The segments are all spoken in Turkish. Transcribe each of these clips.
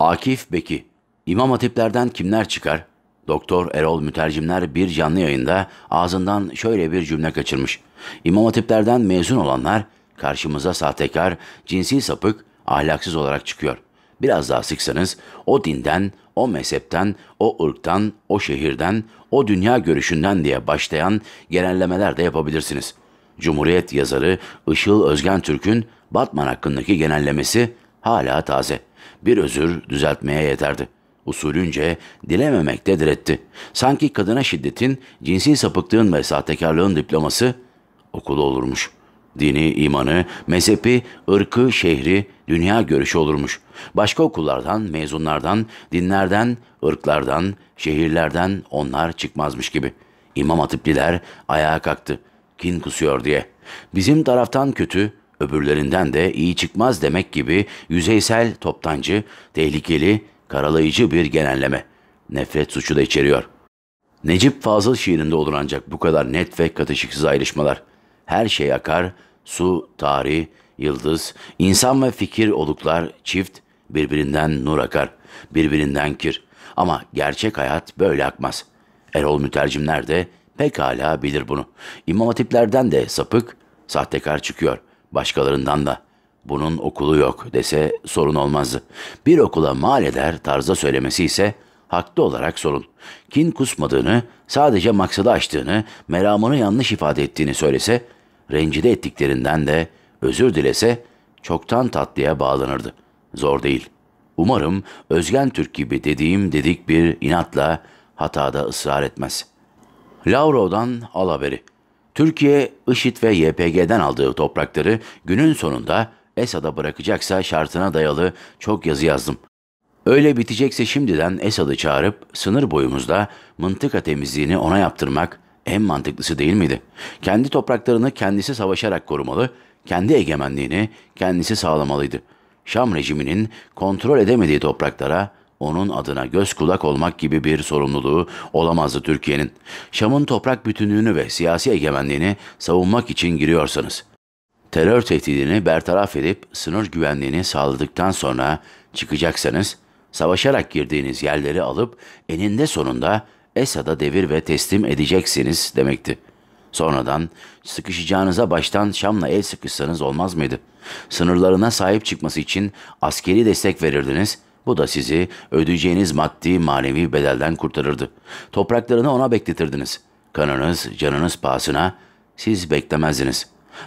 Akif Beki, İmam Hatiplerden kimler çıkar? Doktor Erol Mütercimler bir canlı yayında ağzından şöyle bir cümle kaçırmış. İmam Hatiplerden mezun olanlar karşımıza sahtekar, cinsi sapık, ahlaksız olarak çıkıyor. Biraz daha sıksanız o dinden, o mezhepten, o ırktan, o şehirden, o dünya görüşünden diye başlayan genellemeler de yapabilirsiniz. Cumhuriyet yazarı Işıl Özgen Türk'ün Batman hakkındaki genellemesi hala taze. Bir özür düzeltmeye yeterdi. Usulünce dilememekte diretti. Sanki kadına şiddetin, cinsi sapıklığın ve sahtekarlığın diploması okulu olurmuş. Dini, imanı, mezhepi, ırkı, şehri, dünya görüşü olurmuş. Başka okullardan, mezunlardan, dinlerden, ırklardan, şehirlerden onlar çıkmazmış gibi. İmam Hatipliler ayağa kalktı. Kin kusuyor diye. Bizim taraftan kötü, öbürlerinden de iyi çıkmaz demek gibi yüzeysel, toptancı, tehlikeli, karalayıcı bir genelleme. Nefret suçu da içeriyor. Necip Fazıl şiirinde olur ancak bu kadar net ve katışıksız ayrışmalar. Her şey akar, su, tarih, yıldız, insan ve fikir oluklar çift, birbirinden nur akar, birbirinden kir. Ama gerçek hayat böyle akmaz. Erol mütercimler de pekala bilir bunu. İmam hatiplerden de sapık, sahtekar çıkıyor. Başkalarından da bunun okulu yok dese sorun olmazdı. Bir okula mal eder tarzda söylemesi ise haklı olarak sorun. Kin kusmadığını, sadece maksadı açtığını, meramını yanlış ifade ettiğini söylese, rencide ettiklerinden de özür dilese çoktan tatlıya bağlanırdı. Zor değil. Umarım Özgen Türk gibi dediğim dedik bir inatla hatada ısrar etmez. Lavrov'dan al haberi. Türkiye, IŞİD ve YPG'den aldığı toprakları günün sonunda Esad'a bırakacaksa şartına dayalı çok yazı yazdım. Öyle bitecekse şimdiden Esad'ı çağırıp sınır boyumuzda mıntıka temizliğini ona yaptırmak en mantıklısı değil miydi? Kendi topraklarını kendisi savaşarak korumalı, kendi egemenliğini kendisi sağlamalıydı. Şam rejiminin kontrol edemediği topraklara onun adına göz kulak olmak gibi bir sorumluluğu olamazdı Türkiye'nin. Şam'ın toprak bütünlüğünü ve siyasi egemenliğini savunmak için giriyorsanız. Terör tehdidini bertaraf edip sınır güvenliğini sağladıktan sonra çıkacaksanız, savaşarak girdiğiniz yerleri alıp eninde sonunda Esad'a devir ve teslim edeceksiniz demekti. Sonradan sıkışacağınıza baştan Şam'la el sıkışsanız olmaz mıydı? Sınırlarına sahip çıkması için askeri destek verirdiniz.'' Bu da sizi ödeyeceğiniz maddi manevi bedelden kurtarırdı. Topraklarını ona bekletirdiniz. Kanınız, canınız pahasına siz beklemezdiniz.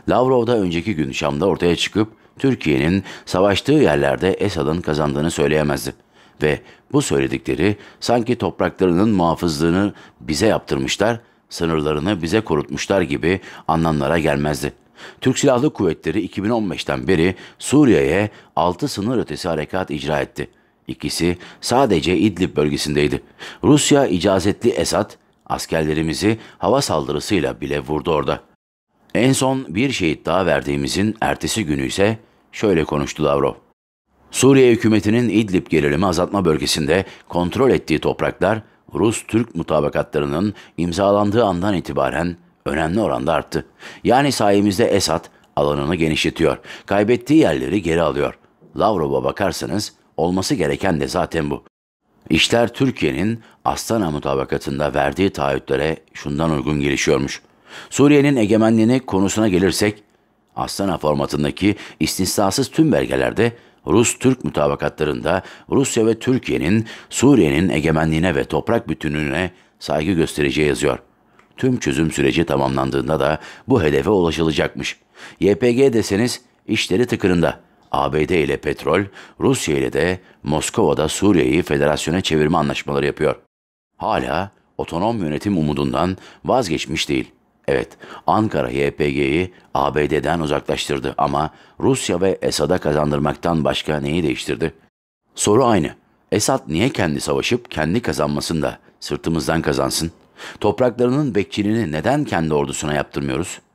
Lavrov da önceki gün Şam'da ortaya çıkıp Türkiye'nin savaştığı yerlerde Esad'ın kazandığını söyleyemezdi. Ve bu söyledikleri sanki topraklarının muhafızlığını bize yaptırmışlar, sınırlarını bize korutmuşlar gibi anlamlara gelmezdi. Türk Silahlı Kuvvetleri 2015'ten beri Suriye'ye 6 sınır ötesi harekat icra etti. İkisi sadece İdlib bölgesindeydi. Rusya icazetli Esad, askerlerimizi hava saldırısıyla bile vurdu orada. En son bir şehit daha verdiğimizin ertesi günü ise şöyle konuştu Lavrov. Suriye hükümetinin İdlib gerilimi azaltma bölgesinde kontrol ettiği topraklar Rus-Türk mutabakatlarının imzalandığı andan itibaren önemli oranda arttı. Yani sayemizde Esad alanını genişletiyor, kaybettiği yerleri geri alıyor. Lavrov'a bakarsanız Olması gereken de zaten bu. İşler Türkiye'nin Astana mutabakatında verdiği taahhütlere şundan uygun gelişiyormuş. Suriye'nin egemenliğini konusuna gelirsek, Astana formatındaki istisnasız tüm belgelerde Rus-Türk mutabakatlarında Rusya ve Türkiye'nin Suriye'nin egemenliğine ve toprak bütünlüğüne saygı göstereceği yazıyor. Tüm çözüm süreci tamamlandığında da bu hedefe ulaşılacakmış. YPG deseniz işleri tıkırında.'' ABD ile petrol, Rusya ile de Moskova'da Suriye'yi federasyona çevirme anlaşmaları yapıyor. Hala otonom yönetim umudundan vazgeçmiş değil. Evet, Ankara YPG'yi ABD'den uzaklaştırdı ama Rusya ve Esad'a kazandırmaktan başka neyi değiştirdi? Soru aynı. Esad niye kendi savaşıp kendi kazanmasın da sırtımızdan kazansın? Topraklarının bekçiliğini neden kendi ordusuna yaptırmıyoruz?''